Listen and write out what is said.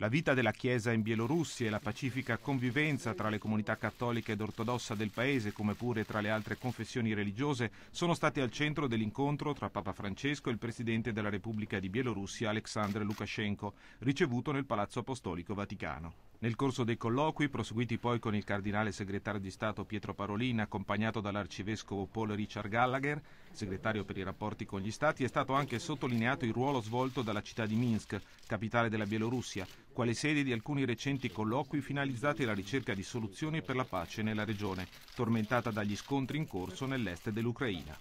La vita della Chiesa in Bielorussia e la pacifica convivenza tra le comunità cattoliche ed ortodossa del paese, come pure tra le altre confessioni religiose, sono stati al centro dell'incontro tra Papa Francesco e il Presidente della Repubblica di Bielorussia Aleksandr Lukashenko, ricevuto nel Palazzo Apostolico Vaticano. Nel corso dei colloqui, proseguiti poi con il cardinale segretario di Stato Pietro Parolin, accompagnato dall'arcivescovo Paul Richard Gallagher, segretario per i rapporti con gli Stati, è stato anche sottolineato il ruolo svolto dalla città di Minsk, capitale della Bielorussia, quale sede di alcuni recenti colloqui finalizzati alla ricerca di soluzioni per la pace nella regione, tormentata dagli scontri in corso nell'est dell'Ucraina.